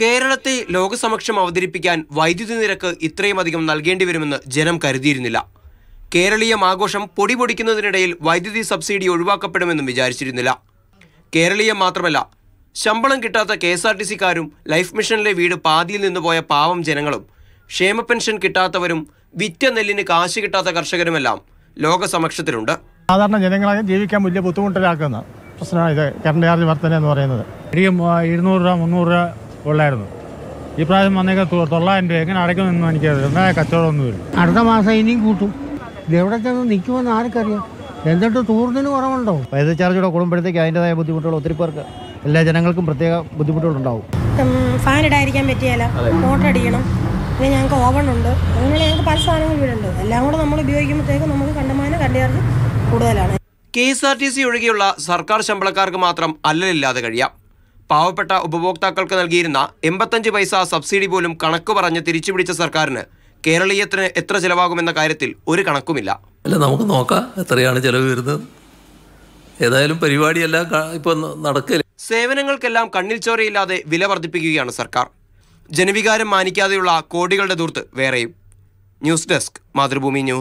കേരളത്തെ ലോകസമക്ഷം അവതരിപ്പിക്കാൻ വൈദ്യുതി നിരക്ക് ഇത്രയുമധികം നൽകേണ്ടി വരുമെന്ന് ജനം കരുതിയിരുന്നില്ല കേരളീയം ആഘോഷം പൊടി പൊടിക്കുന്നതിനിടയിൽ വൈദ്യുതി സബ്സിഡി ഒഴിവാക്കപ്പെടുമെന്നും വിചാരിച്ചിരുന്നില്ല കേരളീയം മാത്രമല്ല ശമ്പളം കിട്ടാത്ത കെ എസ് ആർ ടി സിക്കാരും ലൈഫ് മിഷനിലെ വീട് പാതിയിൽ നിന്ന് പോയ പാവം ജനങ്ങളും ക്ഷേമ പെൻഷൻ കിട്ടാത്തവരും വിറ്റ നെല്ലിന് കാശ് കിട്ടാത്ത കർഷകരുമെല്ലാം ലോകസമക്ഷത്തിലുണ്ട് സാധാരണ ജനങ്ങളെ ജീവിക്കാൻ വലിയ ബുദ്ധിമുട്ടിലാക്കുന്ന പ്രശ്നമാണ് ഇത് കറണ്ട് ചാർജ് വർധന എന്ന് പറയുന്നത് ഇരുന്നൂറ് രൂപ മുന്നൂറ് രൂപ ഉള്ളായിരുന്നു ഈ പ്രാവശ്യം വന്നേക്കാൻ തൊള്ളായിരം രൂപ എങ്ങനെ അടയ്ക്കുമെന്നും എനിക്ക് ഒന്നും ഇല്ല അടുത്ത മാസം ഇനിയും കൂട്ടും ഇതെവിടെ ചെന്ന് നിൽക്കുമെന്ന് ആർക്കറിയാം എന്നിട്ട് ടൂറിന് കുറവുണ്ടോ വൈദ്യുതി ചാർജ് കൂടെ കൂടുമ്പോഴത്തേക്ക് അതിൻ്റെതായ ബുദ്ധിമുട്ടുകൾ ഒത്തിരി പേർക്ക് എല്ലാ ജനങ്ങൾക്കും പ്രത്യേക ബുദ്ധിമുട്ടുകളുണ്ടാവും ഫാൻ ഇടാതിരിക്കാൻ പറ്റിയാലോ മോട്ടർ അടിക്കണം പിന്നെ ഞങ്ങൾക്ക് ഓവൺ ഉണ്ട് അങ്ങനെ ഞങ്ങൾക്ക് പല സാധനങ്ങൾ വീടുണ്ട് എല്ലാം കൂടെ നമ്മൾ ഉപയോഗിക്കുമ്പോഴത്തേക്കും നമുക്ക് കണ്ടമാനം കണ്ടുചാർജ് കൂടുതലാണ് K S R T C ഒഴികെയുള്ള സർക്കാർ ശമ്പളക്കാർക്ക് മാത്രം അല്ലലില്ലാതെ കഴിയാം പാവപ്പെട്ട ഉപഭോക്താക്കൾക്ക് നൽകിയിരുന്ന എൺപത്തഞ്ച് പൈസ സബ്സിഡി പോലും കണക്ക് പറഞ്ഞ് തിരിച്ചുപിടിച്ച സർക്കാരിന് കേരളീയത്തിന് എത്ര ചിലവാകുമെന്ന കാര്യത്തിൽ ഒരു കണക്കുമില്ല അല്ല നമുക്ക് നോക്കാം എത്രയാണ് ചിലവ് വരുന്നത് ഏതായാലും പരിപാടിയെല്ലാം ഇപ്പോൾ നടക്കില്ല സേവനങ്ങൾക്കെല്ലാം കണ്ണിൽ ചോരയില്ലാതെ വില വർദ്ധിപ്പിക്കുകയാണ് സർക്കാർ ജനവികാരം മാനിക്കാതെയുള്ള കോടികളുടെ ദൂർത്ത് വേറെയും ന്യൂസ് ഡെസ്ക് മാതൃഭൂമി ന്യൂസ്